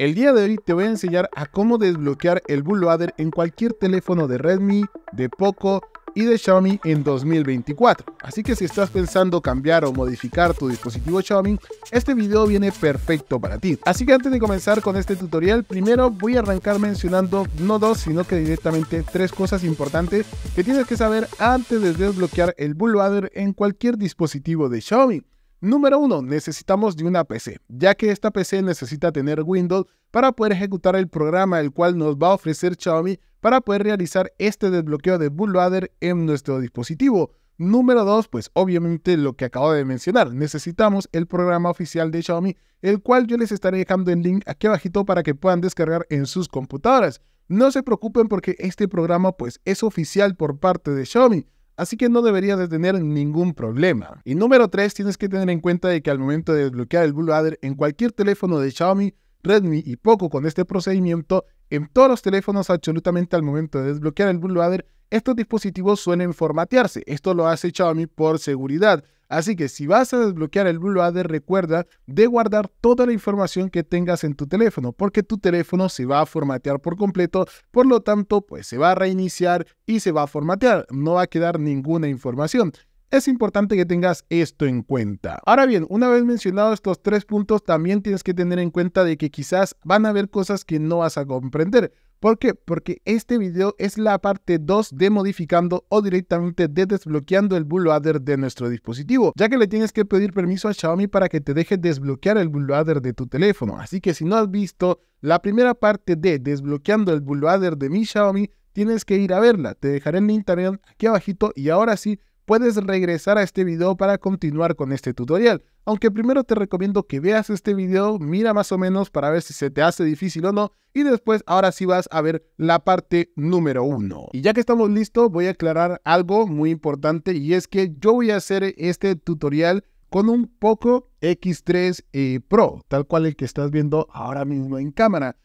El día de hoy te voy a enseñar a cómo desbloquear el BootLoader en cualquier teléfono de Redmi, de Poco y de Xiaomi en 2024. Así que si estás pensando cambiar o modificar tu dispositivo Xiaomi, este video viene perfecto para ti. Así que antes de comenzar con este tutorial, primero voy a arrancar mencionando no dos, sino que directamente tres cosas importantes que tienes que saber antes de desbloquear el BootLoader en cualquier dispositivo de Xiaomi. Número 1. Necesitamos de una PC, ya que esta PC necesita tener Windows para poder ejecutar el programa el cual nos va a ofrecer Xiaomi para poder realizar este desbloqueo de bootloader en nuestro dispositivo. Número 2, pues obviamente lo que acabo de mencionar, necesitamos el programa oficial de Xiaomi, el cual yo les estaré dejando el link aquí abajito para que puedan descargar en sus computadoras. No se preocupen porque este programa pues es oficial por parte de Xiaomi así que no deberías de tener ningún problema. Y número 3, tienes que tener en cuenta de que al momento de desbloquear el Blue en cualquier teléfono de Xiaomi, Redmi y Poco con este procedimiento, en todos los teléfonos absolutamente al momento de desbloquear el Bull estos dispositivos suelen formatearse. Esto lo hace Xiaomi por seguridad. Así que si vas a desbloquear el Blue Ladder, recuerda de guardar toda la información que tengas en tu teléfono, porque tu teléfono se va a formatear por completo, por lo tanto, pues se va a reiniciar y se va a formatear, no va a quedar ninguna información. Es importante que tengas esto en cuenta. Ahora bien, una vez mencionados estos tres puntos, también tienes que tener en cuenta de que quizás van a haber cosas que no vas a comprender. ¿Por qué? Porque este video es la parte 2 de modificando o directamente de desbloqueando el bootloader de nuestro dispositivo, ya que le tienes que pedir permiso a Xiaomi para que te deje desbloquear el bootloader de tu teléfono. Así que si no has visto la primera parte de desbloqueando el bootloader de mi Xiaomi, tienes que ir a verla. Te dejaré el link aquí abajito y ahora sí puedes regresar a este video para continuar con este tutorial. Aunque primero te recomiendo que veas este video, mira más o menos para ver si se te hace difícil o no, y después ahora sí vas a ver la parte número uno. Y ya que estamos listos, voy a aclarar algo muy importante y es que yo voy a hacer este tutorial con un Poco X3 eh, Pro, tal cual el que estás viendo ahora mismo en cámara.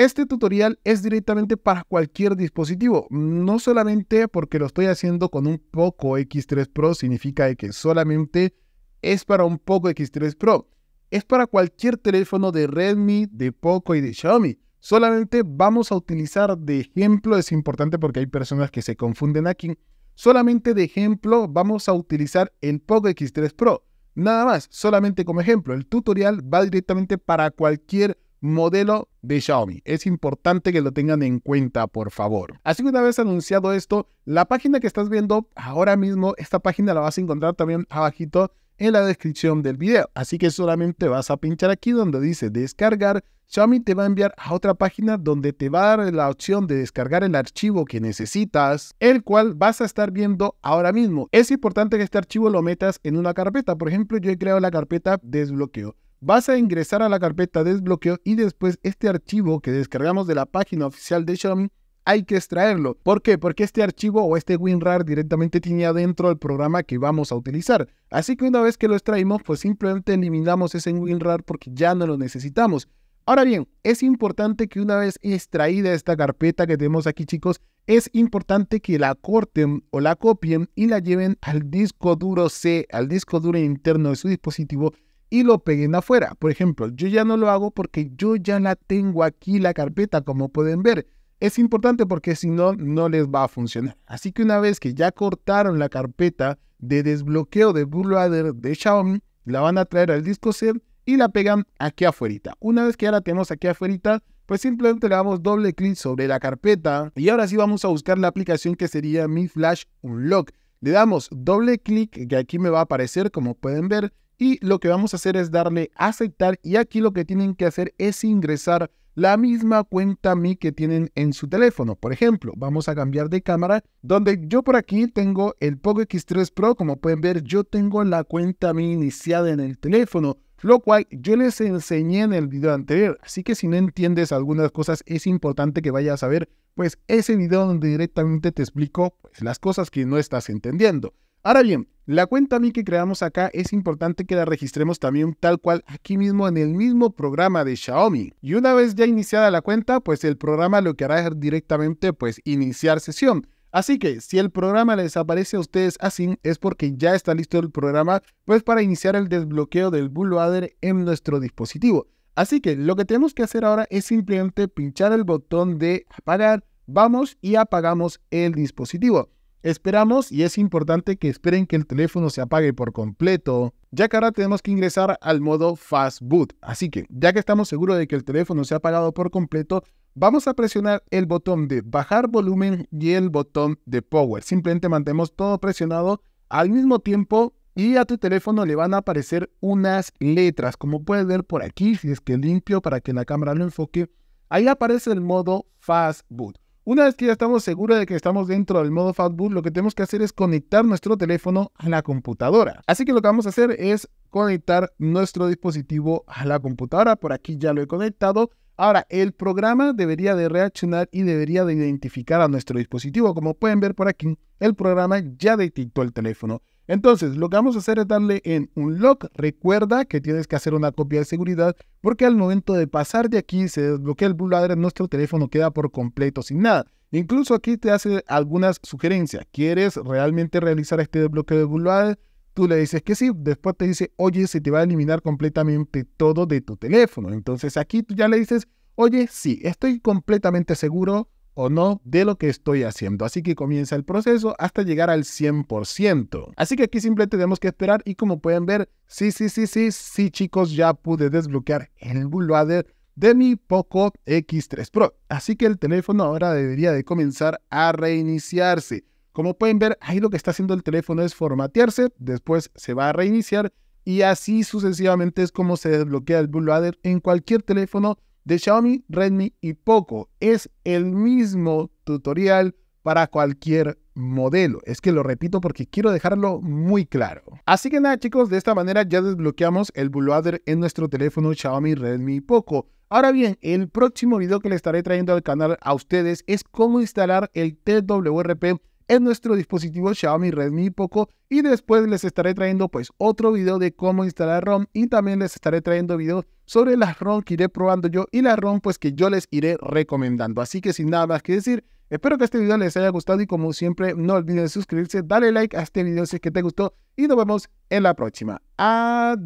Este tutorial es directamente para cualquier dispositivo, no solamente porque lo estoy haciendo con un Poco X3 Pro significa que solamente es para un Poco X3 Pro, es para cualquier teléfono de Redmi, de Poco y de Xiaomi. Solamente vamos a utilizar de ejemplo, es importante porque hay personas que se confunden aquí, solamente de ejemplo vamos a utilizar el Poco X3 Pro. Nada más, solamente como ejemplo, el tutorial va directamente para cualquier modelo de Xiaomi. Es importante que lo tengan en cuenta, por favor. Así que una vez anunciado esto, la página que estás viendo ahora mismo, esta página la vas a encontrar también abajito en la descripción del video. Así que solamente vas a pinchar aquí donde dice descargar. Xiaomi te va a enviar a otra página donde te va a dar la opción de descargar el archivo que necesitas, el cual vas a estar viendo ahora mismo. Es importante que este archivo lo metas en una carpeta. Por ejemplo, yo he creado la carpeta desbloqueo. Vas a ingresar a la carpeta desbloqueo y después este archivo que descargamos de la página oficial de Xiaomi hay que extraerlo. ¿Por qué? Porque este archivo o este WinRAR directamente tenía dentro el programa que vamos a utilizar. Así que una vez que lo extraímos, pues simplemente eliminamos ese WinRAR porque ya no lo necesitamos. Ahora bien, es importante que una vez extraída esta carpeta que tenemos aquí chicos, es importante que la corten o la copien y la lleven al disco duro C, al disco duro interno de su dispositivo y lo peguen afuera. Por ejemplo, yo ya no lo hago porque yo ya la tengo aquí la carpeta, como pueden ver. Es importante porque si no, no les va a funcionar. Así que una vez que ya cortaron la carpeta de desbloqueo de bootloader de Xiaomi, la van a traer al disco C y la pegan aquí afuera. Una vez que ya la tenemos aquí afuera, pues simplemente le damos doble clic sobre la carpeta y ahora sí vamos a buscar la aplicación que sería Mi Flash Unlock. Le damos doble clic que aquí me va a aparecer como pueden ver y lo que vamos a hacer es darle aceptar y aquí lo que tienen que hacer es ingresar la misma cuenta Mi que tienen en su teléfono. Por ejemplo, vamos a cambiar de cámara, donde yo por aquí tengo el Poco X3 Pro, como pueden ver, yo tengo la cuenta Mi iniciada en el teléfono, lo cual yo les enseñé en el video anterior, así que si no entiendes algunas cosas es importante que vayas a ver pues ese video donde directamente te explico pues, las cosas que no estás entendiendo. Ahora bien, la cuenta mí que creamos acá es importante que la registremos también tal cual aquí mismo en el mismo programa de Xiaomi. Y una vez ya iniciada la cuenta, pues el programa lo que hará es directamente pues iniciar sesión. Así que si el programa les aparece a ustedes así es porque ya está listo el programa pues para iniciar el desbloqueo del bootloader en nuestro dispositivo. Así que lo que tenemos que hacer ahora es simplemente pinchar el botón de apagar, vamos y apagamos el dispositivo. Esperamos y es importante que esperen que el teléfono se apague por completo, ya que ahora tenemos que ingresar al modo Fast Boot. Así que, ya que estamos seguros de que el teléfono se ha apagado por completo, vamos a presionar el botón de bajar volumen y el botón de power. Simplemente mantemos todo presionado al mismo tiempo y a tu teléfono le van a aparecer unas letras, como puedes ver por aquí, si es que limpio para que la cámara lo enfoque. Ahí aparece el modo Fast Boot. Una vez que ya estamos seguros de que estamos dentro del modo Fatboot, lo que tenemos que hacer es conectar nuestro teléfono a la computadora. Así que lo que vamos a hacer es conectar nuestro dispositivo a la computadora. Por aquí ya lo he conectado. Ahora, el programa debería de reaccionar y debería de identificar a nuestro dispositivo. Como pueden ver por aquí, el programa ya detectó el teléfono. Entonces, lo que vamos a hacer es darle en un lock. Recuerda que tienes que hacer una copia de seguridad porque al momento de pasar de aquí se desbloquea el bootloader nuestro teléfono queda por completo sin nada. Incluso aquí te hace algunas sugerencias. ¿Quieres realmente realizar este desbloqueo de bootloader? Tú le dices que sí, después te dice, oye, se te va a eliminar completamente todo de tu teléfono. Entonces aquí tú ya le dices, oye, sí, estoy completamente seguro o no de lo que estoy haciendo. Así que comienza el proceso hasta llegar al 100%. Así que aquí simplemente tenemos que esperar y como pueden ver, sí, sí, sí, sí, sí chicos, ya pude desbloquear el bootloader de mi Poco X3 Pro. Así que el teléfono ahora debería de comenzar a reiniciarse. Como pueden ver, ahí lo que está haciendo el teléfono es formatearse, después se va a reiniciar y así sucesivamente es como se desbloquea el bootloader en cualquier teléfono de Xiaomi, Redmi y Poco. Es el mismo tutorial para cualquier modelo. Es que lo repito porque quiero dejarlo muy claro. Así que nada chicos, de esta manera ya desbloqueamos el bootloader en nuestro teléfono Xiaomi Redmi y Poco. Ahora bien, el próximo video que le estaré trayendo al canal a ustedes es cómo instalar el TWRP en nuestro dispositivo Xiaomi Redmi Poco y después les estaré trayendo pues otro video de cómo instalar ROM y también les estaré trayendo videos sobre las ROM que iré probando yo y las ROM pues que yo les iré recomendando. Así que sin nada más que decir, espero que este video les haya gustado y como siempre no olviden suscribirse, dale like a este video si es que te gustó y nos vemos en la próxima. Adiós.